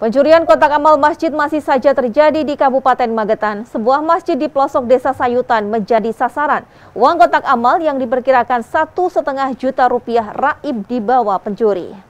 Pencurian kotak amal masjid masih saja terjadi di Kabupaten Magetan. Sebuah masjid di pelosok desa Sayutan menjadi sasaran. Uang kotak amal yang diperkirakan satu setengah juta rupiah raib dibawa pencuri.